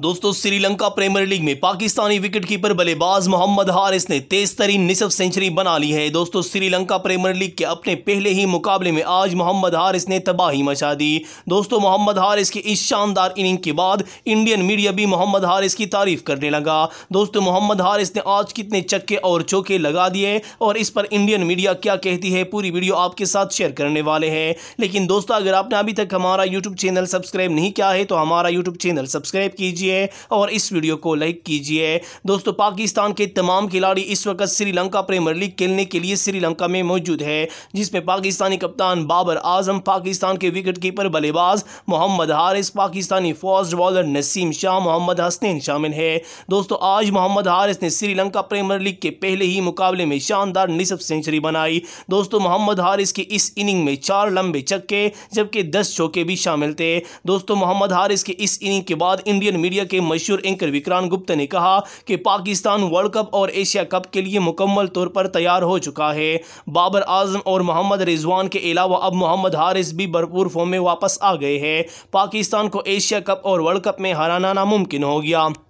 दोस्तों Sri Lanka premiere league में Pakistani wicketkeeper बल्लेबाज मोहम्मद हारिस ने तेज तरीन निसफ सेंचुरी बना ली है दोस्तों श्रीलंका प्रीमियर लीग के अपने पहले ही मुकाबले में आज मोहम्मद हारिस ने तबाही मचा दी दोस्तों मोहम्मद हारिस की इस शानदार इनिंग के बाद इंडियन मीडिया भी मोहम्मद हारिस की तारीफ करने लगा दोस्तों मोहम्मद हारिस ने आज कितने चक्के और चौके लगा दिए और इस पर इंडियन मीडिया क्या कहती है पूरी वीडियो आपके साथ शेयर करने वाले हैं लेकिन दोस्तों अगर आपने अभी तक हमारा यूट्यूब चैनल सब्सक्राइब नहीं किया है तो हमारा यूट्यूब चैनल सब्सक्राइब कीजिए कीजिए और इस वीडियो को लाइक कीजिए दोस्तों पाकिस्तान के तमाम खिलाड़ी इस वक्त श्रीलंका प्रीमियर लीग खेलने के लिए श्रीलंका में मौजूद है जिसमें पाकिस्तानी कप्तान बाबर आजम पाकिस्तान के विकेट कीपर बल्लेबाज मोहम्मद हारिस पाकिस्तानी फास्ट बॉलर नसीम शाह मोहम्मद हसनैन शामिल है दोस्तों आज मोहम्मद हारिस ने श्रीलंका प्रीमियर लीग के पहले ही मुकाबले में शानदार निसफ सेंचुरी बनाई दोस्तों मोहम्मद हारिस की इस इनिंग में चार लंबे छक्के जबकि दस चौके भी शामिल थे दोस्तों मोहम्मद हारिस के इस इनिंग के बाद इंडियन मीडिया मीडिया के मशहूर एंकर विक्रांत गुप्ता ने कहा कि पाकिस्तान वर्ल्ड कप और एशिया कप के लिए मुकम्मल तौर पर तैयार हो चुका है बाबर आजम और मोहम्मद रिजवान के अलावा अब मोहम्मद हारिस भी भरपूर फॉर्म में वापस आ गए हैं पाकिस्तान को एशिया कप और वर्ल्ड कप में हराना नामुमकिन हो गया